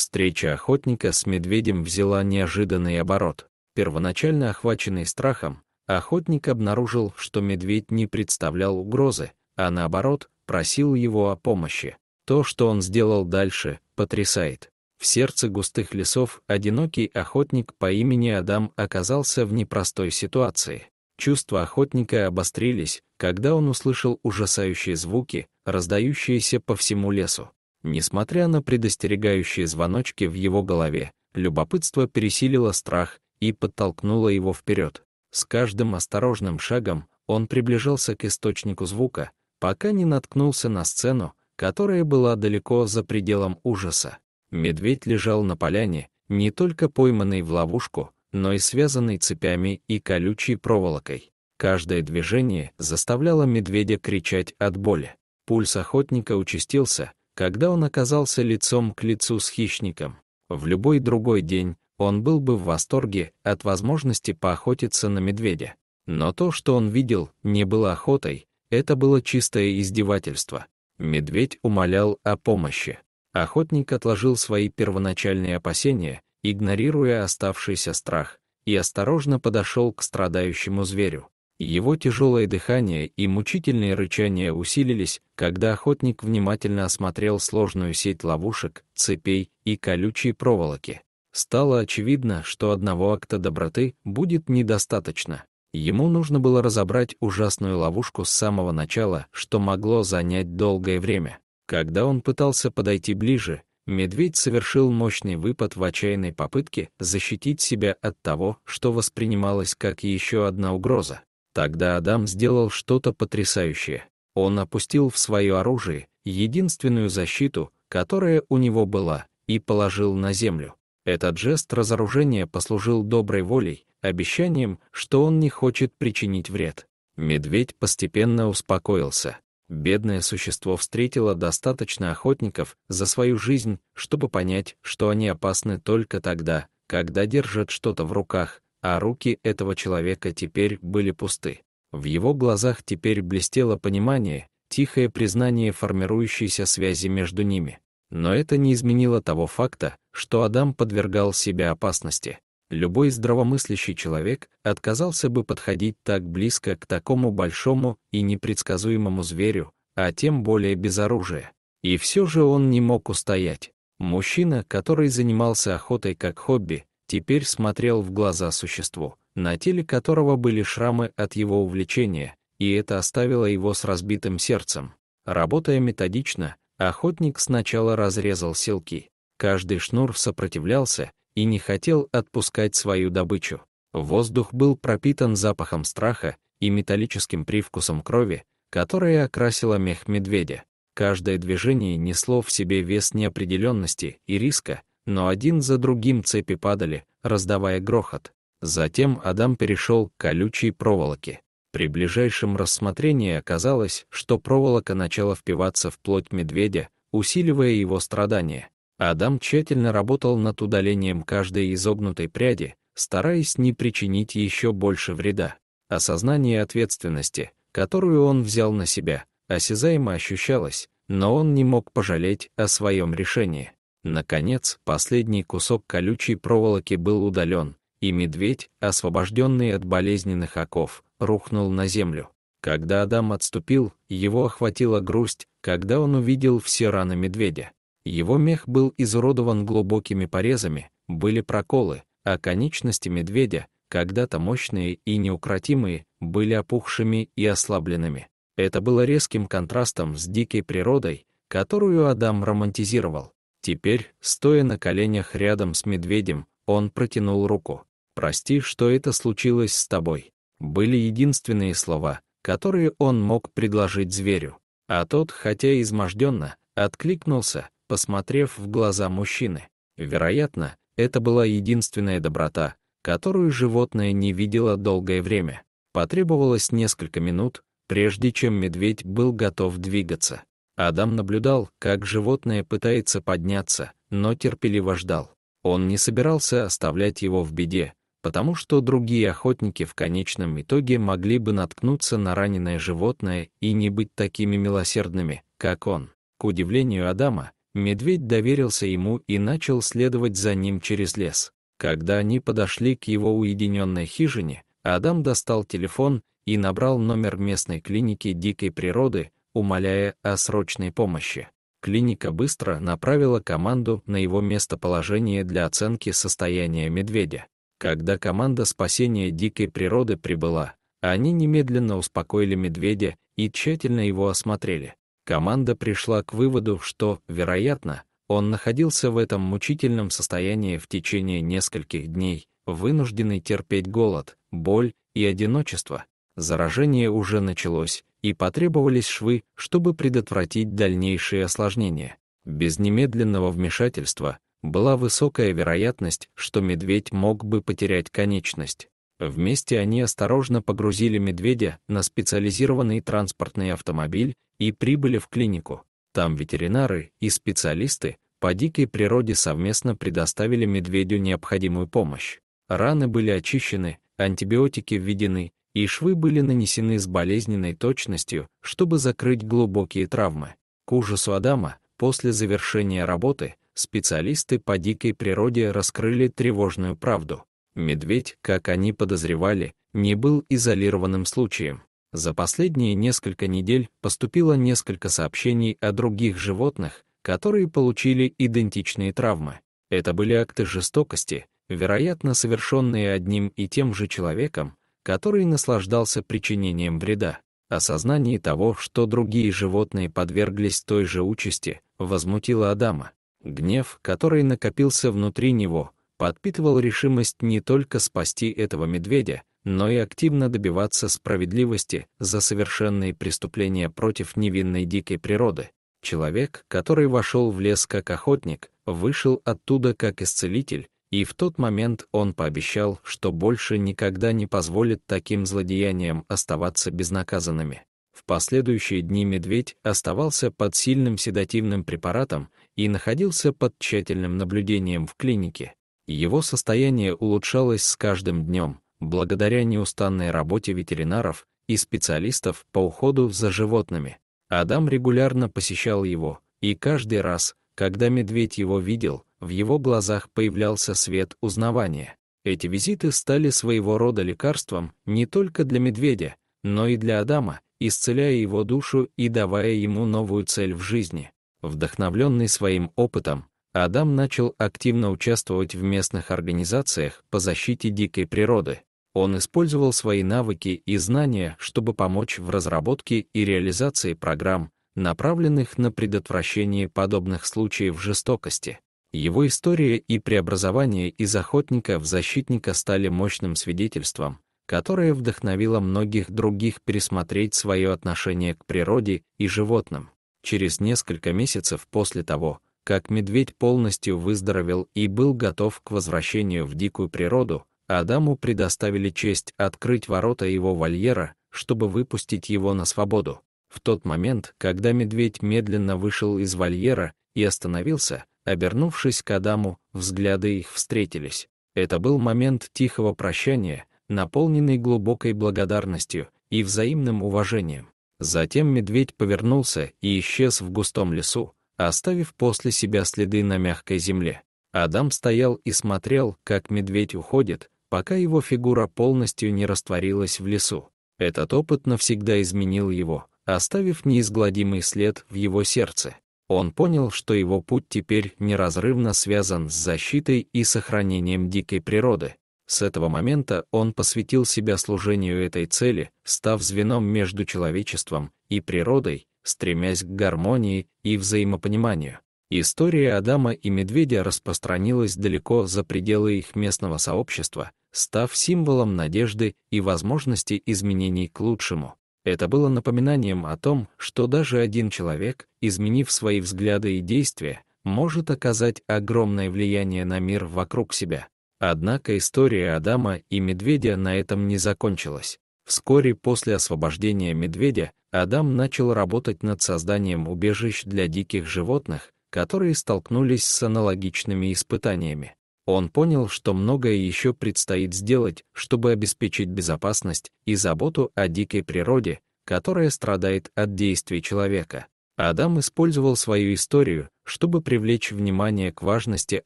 Встреча охотника с медведем взяла неожиданный оборот. Первоначально охваченный страхом, охотник обнаружил, что медведь не представлял угрозы, а наоборот, просил его о помощи. То, что он сделал дальше, потрясает. В сердце густых лесов одинокий охотник по имени Адам оказался в непростой ситуации. Чувства охотника обострились, когда он услышал ужасающие звуки, раздающиеся по всему лесу. Несмотря на предостерегающие звоночки в его голове, любопытство пересилило страх и подтолкнуло его вперед. С каждым осторожным шагом он приближался к источнику звука, пока не наткнулся на сцену, которая была далеко за пределом ужаса. Медведь лежал на поляне, не только пойманный в ловушку, но и связанный цепями и колючей проволокой. Каждое движение заставляло медведя кричать от боли. Пульс охотника участился, когда он оказался лицом к лицу с хищником. В любой другой день он был бы в восторге от возможности поохотиться на медведя. Но то, что он видел, не было охотой, это было чистое издевательство. Медведь умолял о помощи. Охотник отложил свои первоначальные опасения, игнорируя оставшийся страх, и осторожно подошел к страдающему зверю. Его тяжелое дыхание и мучительные рычания усилились, когда охотник внимательно осмотрел сложную сеть ловушек, цепей и колючей проволоки. Стало очевидно, что одного акта доброты будет недостаточно. Ему нужно было разобрать ужасную ловушку с самого начала, что могло занять долгое время. Когда он пытался подойти ближе, медведь совершил мощный выпад в отчаянной попытке защитить себя от того, что воспринималось как еще одна угроза. Тогда Адам сделал что-то потрясающее. Он опустил в свое оружие единственную защиту, которая у него была, и положил на землю. Этот жест разоружения послужил доброй волей, обещанием, что он не хочет причинить вред. Медведь постепенно успокоился. Бедное существо встретило достаточно охотников за свою жизнь, чтобы понять, что они опасны только тогда, когда держат что-то в руках, а руки этого человека теперь были пусты. В его глазах теперь блестело понимание, тихое признание формирующейся связи между ними. Но это не изменило того факта, что Адам подвергал себя опасности. Любой здравомыслящий человек отказался бы подходить так близко к такому большому и непредсказуемому зверю, а тем более без оружия. И все же он не мог устоять. Мужчина, который занимался охотой как хобби, теперь смотрел в глаза существу, на теле которого были шрамы от его увлечения, и это оставило его с разбитым сердцем. Работая методично, охотник сначала разрезал селки. Каждый шнур сопротивлялся и не хотел отпускать свою добычу. Воздух был пропитан запахом страха и металлическим привкусом крови, которая окрасила мех медведя. Каждое движение несло в себе вес неопределенности и риска, но один за другим цепи падали, раздавая грохот. Затем Адам перешел к колючей проволоке. При ближайшем рассмотрении оказалось, что проволока начала впиваться в плоть медведя, усиливая его страдания. Адам тщательно работал над удалением каждой изогнутой пряди, стараясь не причинить еще больше вреда. Осознание ответственности, которую он взял на себя, осязаемо ощущалось, но он не мог пожалеть о своем решении. Наконец, последний кусок колючей проволоки был удален, и медведь, освобожденный от болезненных оков, рухнул на землю. Когда Адам отступил, его охватила грусть, когда он увидел все раны медведя. Его мех был изуродован глубокими порезами, были проколы, а конечности медведя, когда-то мощные и неукротимые, были опухшими и ослабленными. Это было резким контрастом с дикой природой, которую Адам романтизировал. Теперь, стоя на коленях рядом с медведем, он протянул руку. «Прости, что это случилось с тобой». Были единственные слова, которые он мог предложить зверю. А тот, хотя изможденно, откликнулся, посмотрев в глаза мужчины. Вероятно, это была единственная доброта, которую животное не видело долгое время. Потребовалось несколько минут, прежде чем медведь был готов двигаться. Адам наблюдал, как животное пытается подняться, но терпеливо ждал. Он не собирался оставлять его в беде, потому что другие охотники в конечном итоге могли бы наткнуться на раненое животное и не быть такими милосердными, как он. К удивлению Адама, медведь доверился ему и начал следовать за ним через лес. Когда они подошли к его уединенной хижине, Адам достал телефон и набрал номер местной клиники дикой природы, умоляя о срочной помощи. Клиника быстро направила команду на его местоположение для оценки состояния медведя. Когда команда спасения дикой природы прибыла, они немедленно успокоили медведя и тщательно его осмотрели. Команда пришла к выводу, что, вероятно, он находился в этом мучительном состоянии в течение нескольких дней, вынужденный терпеть голод, боль и одиночество. Заражение уже началось, и потребовались швы, чтобы предотвратить дальнейшие осложнения. Без немедленного вмешательства была высокая вероятность, что медведь мог бы потерять конечность. Вместе они осторожно погрузили медведя на специализированный транспортный автомобиль и прибыли в клинику. Там ветеринары и специалисты по дикой природе совместно предоставили медведю необходимую помощь. Раны были очищены, антибиотики введены, и швы были нанесены с болезненной точностью, чтобы закрыть глубокие травмы. К ужасу Адама, после завершения работы, специалисты по дикой природе раскрыли тревожную правду. Медведь, как они подозревали, не был изолированным случаем. За последние несколько недель поступило несколько сообщений о других животных, которые получили идентичные травмы. Это были акты жестокости, вероятно, совершенные одним и тем же человеком, который наслаждался причинением вреда. Осознание того, что другие животные подверглись той же участи, возмутило Адама. Гнев, который накопился внутри него, подпитывал решимость не только спасти этого медведя, но и активно добиваться справедливости за совершенные преступления против невинной дикой природы. Человек, который вошел в лес как охотник, вышел оттуда как исцелитель, и в тот момент он пообещал, что больше никогда не позволит таким злодеяниям оставаться безнаказанными. В последующие дни медведь оставался под сильным седативным препаратом и находился под тщательным наблюдением в клинике. Его состояние улучшалось с каждым днем, благодаря неустанной работе ветеринаров и специалистов по уходу за животными. Адам регулярно посещал его, и каждый раз, когда медведь его видел, в его глазах появлялся свет узнавания. Эти визиты стали своего рода лекарством не только для медведя, но и для Адама, исцеляя его душу и давая ему новую цель в жизни. Вдохновленный своим опытом, Адам начал активно участвовать в местных организациях по защите дикой природы. Он использовал свои навыки и знания, чтобы помочь в разработке и реализации программ, направленных на предотвращение подобных случаев жестокости. Его история и преобразование из охотника в защитника стали мощным свидетельством, которое вдохновило многих других пересмотреть свое отношение к природе и животным. Через несколько месяцев после того, как медведь полностью выздоровел и был готов к возвращению в дикую природу, Адаму предоставили честь открыть ворота его вольера, чтобы выпустить его на свободу. В тот момент, когда медведь медленно вышел из вольера и остановился, Обернувшись к Адаму, взгляды их встретились. Это был момент тихого прощания, наполненный глубокой благодарностью и взаимным уважением. Затем медведь повернулся и исчез в густом лесу, оставив после себя следы на мягкой земле. Адам стоял и смотрел, как медведь уходит, пока его фигура полностью не растворилась в лесу. Этот опыт навсегда изменил его, оставив неизгладимый след в его сердце он понял, что его путь теперь неразрывно связан с защитой и сохранением дикой природы. С этого момента он посвятил себя служению этой цели, став звеном между человечеством и природой, стремясь к гармонии и взаимопониманию. История Адама и Медведя распространилась далеко за пределы их местного сообщества, став символом надежды и возможности изменений к лучшему. Это было напоминанием о том, что даже один человек, изменив свои взгляды и действия, может оказать огромное влияние на мир вокруг себя. Однако история Адама и медведя на этом не закончилась. Вскоре после освобождения медведя Адам начал работать над созданием убежищ для диких животных, которые столкнулись с аналогичными испытаниями. Он понял, что многое еще предстоит сделать, чтобы обеспечить безопасность и заботу о дикой природе, которая страдает от действий человека. Адам использовал свою историю, чтобы привлечь внимание к важности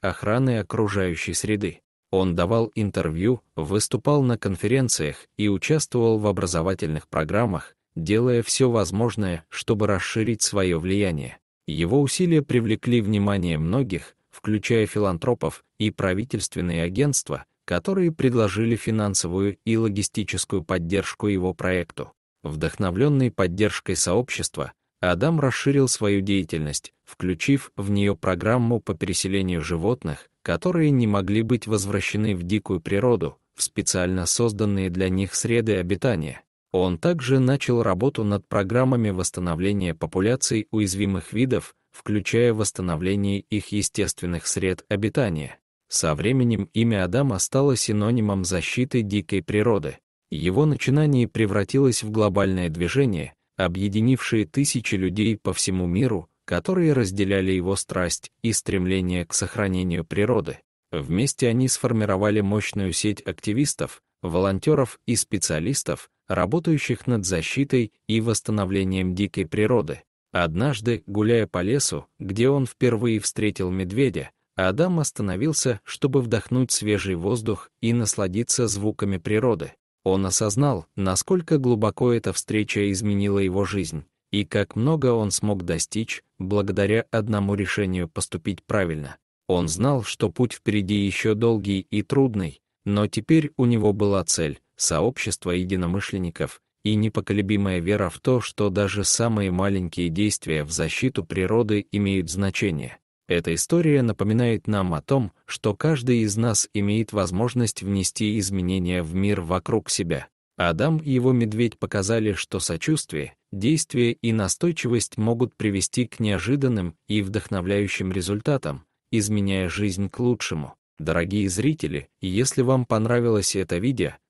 охраны окружающей среды. Он давал интервью, выступал на конференциях и участвовал в образовательных программах, делая все возможное, чтобы расширить свое влияние. Его усилия привлекли внимание многих, включая филантропов и правительственные агентства, которые предложили финансовую и логистическую поддержку его проекту. Вдохновленный поддержкой сообщества, Адам расширил свою деятельность, включив в нее программу по переселению животных, которые не могли быть возвращены в дикую природу, в специально созданные для них среды обитания. Он также начал работу над программами восстановления популяций уязвимых видов, включая восстановление их естественных сред обитания. Со временем имя Адама стало синонимом защиты дикой природы. Его начинание превратилось в глобальное движение, объединившее тысячи людей по всему миру, которые разделяли его страсть и стремление к сохранению природы. Вместе они сформировали мощную сеть активистов, волонтеров и специалистов, работающих над защитой и восстановлением дикой природы. Однажды, гуляя по лесу, где он впервые встретил медведя, Адам остановился, чтобы вдохнуть свежий воздух и насладиться звуками природы. Он осознал, насколько глубоко эта встреча изменила его жизнь и как много он смог достичь благодаря одному решению поступить правильно. Он знал, что путь впереди еще долгий и трудный, но теперь у него была цель — сообщество единомышленников, и непоколебимая вера в то, что даже самые маленькие действия в защиту природы имеют значение. Эта история напоминает нам о том, что каждый из нас имеет возможность внести изменения в мир вокруг себя. Адам и его медведь показали, что сочувствие, действие и настойчивость могут привести к неожиданным и вдохновляющим результатам, изменяя жизнь к лучшему. Дорогие зрители, если вам понравилось это видео,